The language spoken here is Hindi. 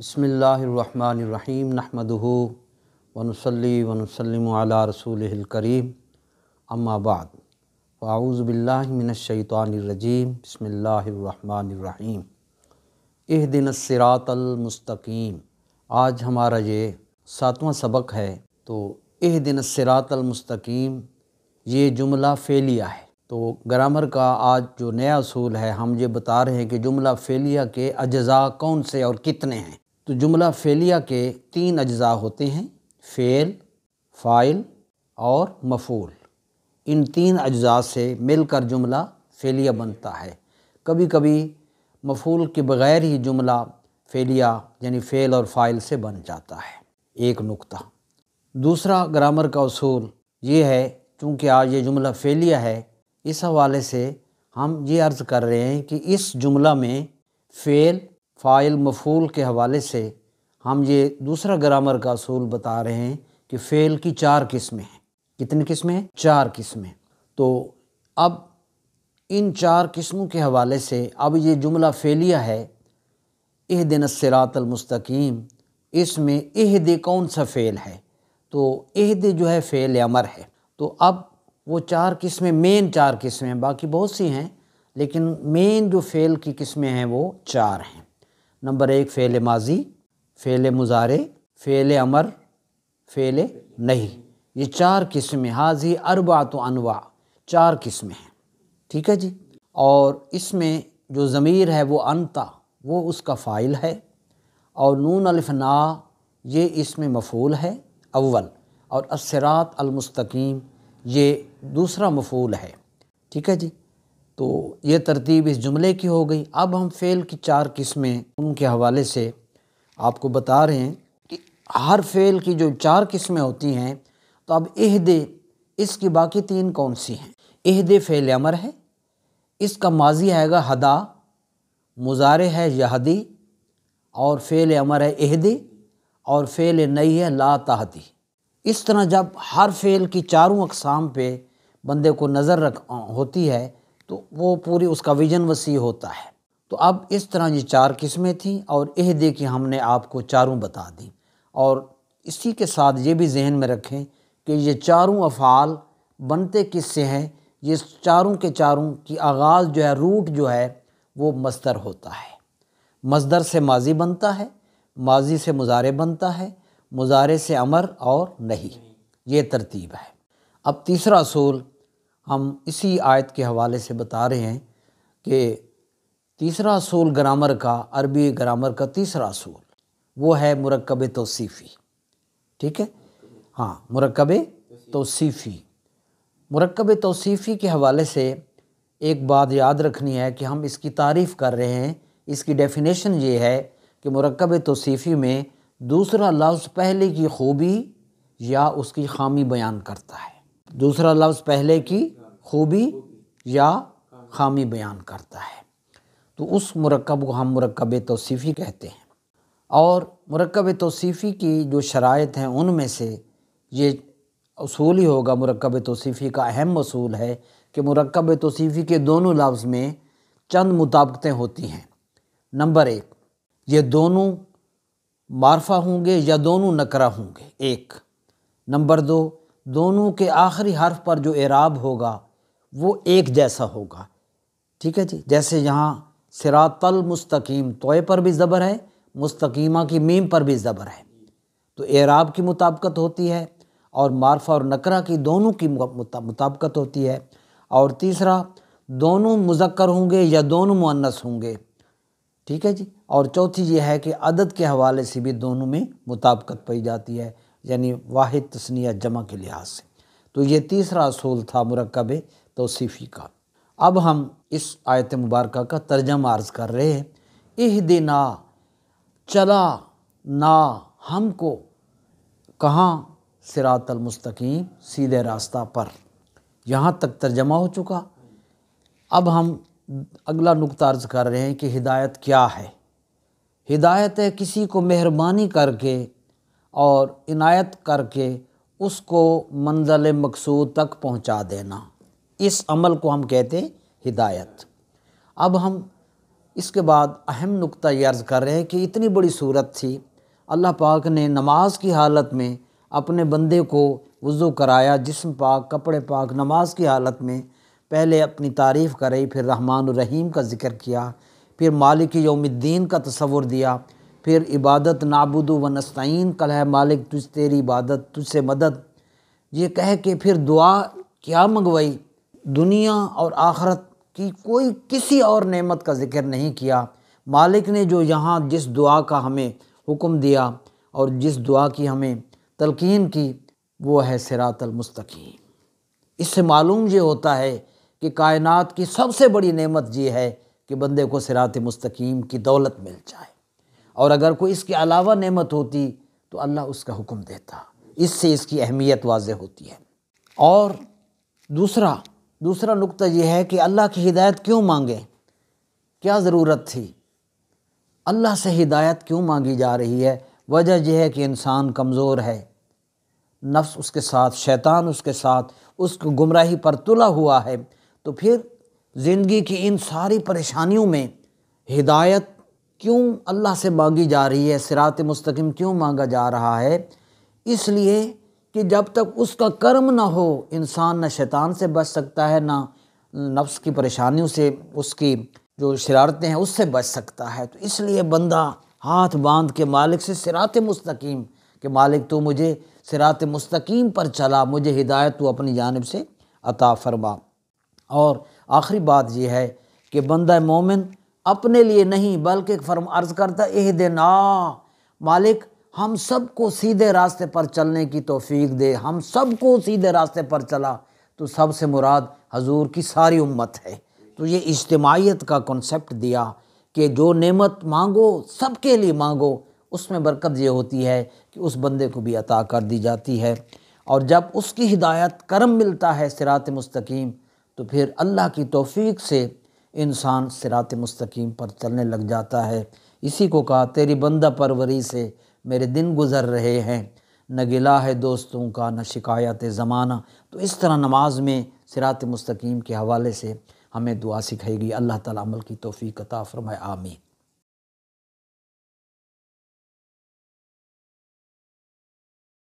बसमीम नहमदहू वनसली वनसलम रसूल करीम अम्माबाद फ़ाऊज़बिल्लिमिनशैतरजीम बसमीम एह दिन सरातलमस्तक़ीम आज हमारा ये सातवां सबक है तो एह दिन सिरातलमस्तकीम ये जुमला फ़ेलिया है तो ग्रामर का आज जो नया असूल है हम ये बता रहे हैं कि जुमला फ़ेलिया के अज़ा कौन से और कितने हैं तो जुमला फेलिया के तीन अज्जा होते हैं फ़ेल फ़ाइल और मफूल इन तीन अज्जा से मिलकर जुमला फेलिया बनता है कभी कभी मफूल के बग़ैर ही जुमला फेलिया यानी फ़ेल और फ़ाइल से बन जाता है एक नुक्ता दूसरा ग्रामर का असूल ये है चूँकि आज ये जुमला फेलिया है इस हवाले से हम ये अर्ज़ कर रहे हैं कि इस जुमला में फ़ेल फ़ाइल मफूल के हवाले से हम ये दूसरा ग्रामर का असूल बता रहे हैं कि फ़ेल की चार किस्में हैं कितनी किस्में हैं चार किस्में तो अब इन चार किस्मों के हवाले से अब ये जुमला फेलिया है एह दिन सरातलमस्तकीम इसमें एह दे कौन सा फ़ेल है तो एह दे जो है फ़ेल अमर है तो अब वो चार किस्में मेन चार किस्में हैं बाकी बहुत सी हैं लेकिन मेन जो फ़ेल की किस्में हैं वो चार हैं नंबर एक फ़ेल माजी फ़ेल मुजारे फ़ेल अमर फ़ेल नहीं ये चार किस्में हाजी अरबा तो अनवा चार किस्में हैं ठीक है जी और इसमें जो ज़मीर है वो अनता वो उसका फ़ाइल है और नून अलफना ये इसमें मफूल है अव्वल और असरात अलमस्तकीम ये दूसरा मफूल है ठीक है जी तो ये तरतीब इस जुमले की हो गई अब हम फ़ेल की चार किस्में उनके हवाले से आपको बता रहे हैं कि हर फ़ेल की जो चार किस्में होती हैं तो अब एहदे इसकी बाकी तीन कौन सी हैं एहदे फ़ेल अमर है इसका माजी आएगा हदा मुजारे है यहदी और फ़ेल अमर है एहदी और फ़ेल नई है ला तहदी इस तरह जब हर फ़ेल की चारों अकसाम पे बंदे को नज़र रख होती है तो वो पूरी उसका विजन वसी होता है तो अब इस तरह ये चार किस्में थी और यह देखिए हमने आपको चारों बता दी और इसी के साथ ये भी जहन में रखें कि ये चारों अफ़ाल बनते किससे हैं ये चारों के चारों की आगाज़ जो है रूट जो है वो मस्तर होता है मजदर से माजी बनता है माजी से मुजारे बनता है मुजारे से अमर और नहीं ये तरतीब है अब तीसरा असूल हम इसी आयत के हवाले से बता रहे हैं कि तीसरा असूल ग्रामर का अरबी ग्रामर का तीसरा असूल वो है मरकब तोसीफ़ी ठीक है हाँ मरकब तोसीफ़ी मरकब तोसीफ़ी के हवाले से एक बात याद रखनी है कि हम इसकी तारीफ़ कर रहे हैं इसकी डेफिनेशन ये है कि मरकब तोसीफ़ी में दूसरा लफ्ज़ पहले की खूबी या उसकी खामी बयान करता है दूसरा लफ्ज़ पहले की खूबी या खामी बयान करता है तो उस मरकब को हम मरकब तोसीफ़ी कहते हैं और मरकब तोसीफ़ी की जो शरात हैं उनमें से ये असूल ही होगा मरकब तोसीफ़ी का अहम असूल है कि मरकब तोसीफ़ी के दोनों लफ्ज़ में चंद मुताबतें होती हैं नंबर एक ये दोनों मारफा होंगे या दोनों नकरा होंगे एक नंबर दो दोनों के आखिरी हर्फ पर जो एराब होगा वो एक जैसा होगा ठीक है जी जैसे यहाँ सिरातल मुस्तकीम तोय पर भी ज़बर है मुस्तकीमा की मीम पर भी ज़बर है तो एराब की मुताबकत होती है और मारफा और नकरा की दोनों की मुताबकत होती है और तीसरा दोनों मुजक्कर होंगे या दोनों मुअन्नस होंगे ठीक है जी और चौथी यह है कि अदद के हवाले से भी दोनों में मुताबकत पाई जाती है यानी वाहिद तस्निया जमा के लिहाज से तो ये तीसरा असूल था मरकब तोसीफ़ी का अब हम इस आयत मुबारक का तर्जम आर्ज कर रहे हैं इह दिना चला ना हमको कहाँ सिरातलमस्तकीम सीधे रास्ता पर यहाँ तक तर्जमा हो चुका अब हम अगला नुकता अर्ज कर रहे हैं कि हिदायत क्या है हिदायत है किसी को मेहरबानी करके और इनायत करके उसको मंजिल मकसूद तक पहुंचा देना इस अमल को हम कहते हैं हिदायत अब हम इसके बाद अहम नुक्ता ये अर्ज़ कर रहे हैं कि इतनी बड़ी सूरत थी अल्लाह पाक ने नमाज की हालत में अपने बंदे को वज़ू कराया जिसम पाक कपड़े पाक नमाज की हालत में पहले अपनी तारीफ़ करी फिर रहमान रहीम का जिक्र किया फिर मालिक यौमद्दीन का तस्वुर दिया फिर इबादत नाबुद व नस्तीन कल है मालिक तुझ तेरी इबादत तुझसे मदद ये कह के फिर दुआ क्या मंगवाई दुनिया और आखरत की कोई किसी और नेमत का जिक्र नहीं किया मालिक ने जो यहाँ जिस दुआ का हमें हुक्म दिया और जिस दुआ की हमें तलकीन की वो है सिरातलमस्तकीम इससे मालूम ये होता है कि कायनात की सबसे बड़ी नेमत ये है कि बंदे को सिरात मुस्तकीम की दौलत मिल जाए और अगर कोई इसके अलावा नेमत होती तो अल्लाह उसका हुक्म देता इससे इसकी अहमियत वाज होती है और दूसरा दूसरा नुक्ता यह है कि अल्लाह की हिदायत क्यों मांगे क्या ज़रूरत थी अल्लाह से हिदायत क्यों मांगी जा रही है वजह यह है कि इंसान कमज़ोर है नफ्स उसके साथ शैतान उसके साथ उसको गुमराही पर तुला हुआ है तो फिर ज़िंदगी की इन सारी परेशानियों में हिदायत क्यों अल्लाह से मांगी जा रही है सिरात मुस्तकिम क्यों मांगा जा रहा है इसलिए कि जब तक उसका कर्म ना हो इंसान ना शैतान से बच सकता है ना नफ्स की परेशानियों से उसकी जो शरारतें हैं उससे बच सकता है तो इसलिए बंदा हाथ बांध के मालिक से सिरात मुस्तकीम के मालिक तो मुझे सिरात मुस्तकीम पर चला मुझे हिदायत तो अपनी जानब से अता फरमा और आखिरी बात यह है कि बंदा मोमिन अपने लिए नहीं बल्कि फर्म अर्ज करता एह देना मालिक हम सबको सीधे रास्ते पर चलने की तोफ़ी दे हम सबको सीधे रास्ते पर चला तो सबसे मुराद हजूर की सारी उम्मत है तो ये इज्तमाहीत का कॉन्सेप्ट दिया कि जो नेमत मांगो सबके लिए मांगो उसमें बरकत ये होती है कि उस बंदे को भी अता कर दी जाती है और जब उसकी हिदायत करम मिलता है सिरात मुस्तकीम तो फिर अल्लाह की तोफ़ी से इंसान सिरात मुस्तकीम पर चलने लग जाता है इसी को कहा तेरी बंदा परवरी से मेरे दिन गुज़र रहे हैं न गिला है दोस्तों का न शिकायत ज़माना तो इस तरह नमाज में सिरात मुस्तकीम के हवाले से हमें दुआ सिखाएगी अल्लाह ताला अमल की तोफ़ी कता फरमाए आमीन